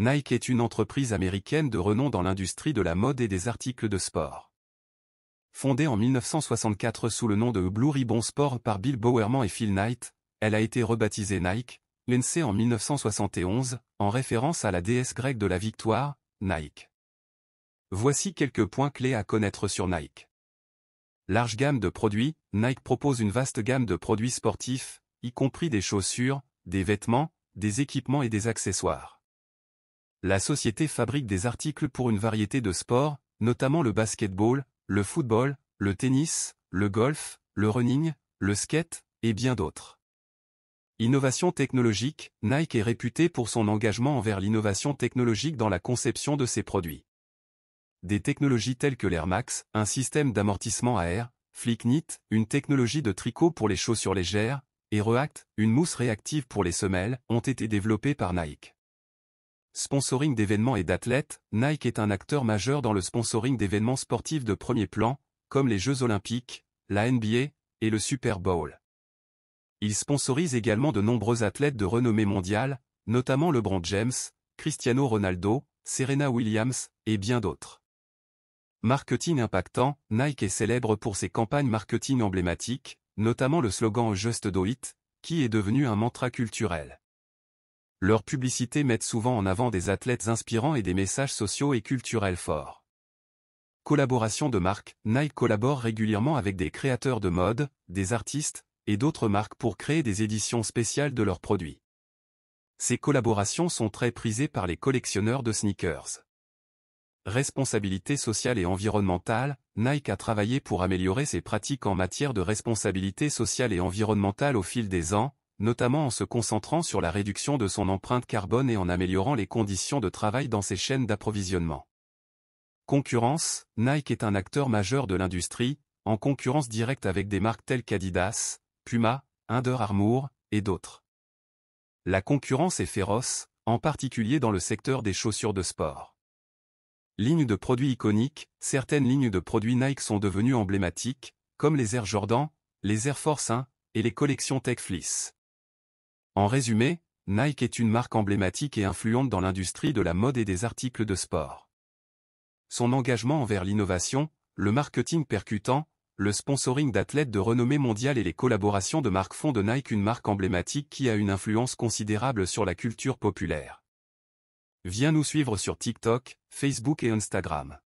Nike est une entreprise américaine de renom dans l'industrie de la mode et des articles de sport. Fondée en 1964 sous le nom de Blue Ribbon Sport par Bill Bowerman et Phil Knight, elle a été rebaptisée Nike, l'NC en 1971, en référence à la déesse grecque de la victoire, Nike. Voici quelques points clés à connaître sur Nike. Large gamme de produits, Nike propose une vaste gamme de produits sportifs, y compris des chaussures, des vêtements, des équipements et des accessoires. La société fabrique des articles pour une variété de sports, notamment le basketball, le football, le tennis, le golf, le running, le skate, et bien d'autres. Innovation technologique, Nike est réputé pour son engagement envers l'innovation technologique dans la conception de ses produits. Des technologies telles que l'Air Max, un système d'amortissement à air, Flicknit, une technologie de tricot pour les chaussures légères, et React, une mousse réactive pour les semelles, ont été développées par Nike. Sponsoring d'événements et d'athlètes, Nike est un acteur majeur dans le sponsoring d'événements sportifs de premier plan, comme les Jeux Olympiques, la NBA, et le Super Bowl. Il sponsorise également de nombreux athlètes de renommée mondiale, notamment LeBron James, Cristiano Ronaldo, Serena Williams, et bien d'autres. Marketing impactant, Nike est célèbre pour ses campagnes marketing emblématiques, notamment le slogan Just Do It, qui est devenu un mantra culturel. Leurs publicités mettent souvent en avant des athlètes inspirants et des messages sociaux et culturels forts. Collaboration de marques, Nike collabore régulièrement avec des créateurs de mode, des artistes, et d'autres marques pour créer des éditions spéciales de leurs produits. Ces collaborations sont très prisées par les collectionneurs de sneakers. Responsabilité sociale et environnementale, Nike a travaillé pour améliorer ses pratiques en matière de responsabilité sociale et environnementale au fil des ans, notamment en se concentrant sur la réduction de son empreinte carbone et en améliorant les conditions de travail dans ses chaînes d'approvisionnement. Concurrence, Nike est un acteur majeur de l'industrie, en concurrence directe avec des marques telles qu'Adidas, Puma, Under Armour, et d'autres. La concurrence est féroce, en particulier dans le secteur des chaussures de sport. Lignes de produits iconiques, certaines lignes de produits Nike sont devenues emblématiques, comme les Air Jordan, les Air Force 1, et les collections Tech Fleece. En résumé, Nike est une marque emblématique et influente dans l'industrie de la mode et des articles de sport. Son engagement envers l'innovation, le marketing percutant, le sponsoring d'athlètes de renommée mondiale et les collaborations de marques font de Nike une marque emblématique qui a une influence considérable sur la culture populaire. Viens nous suivre sur TikTok, Facebook et Instagram.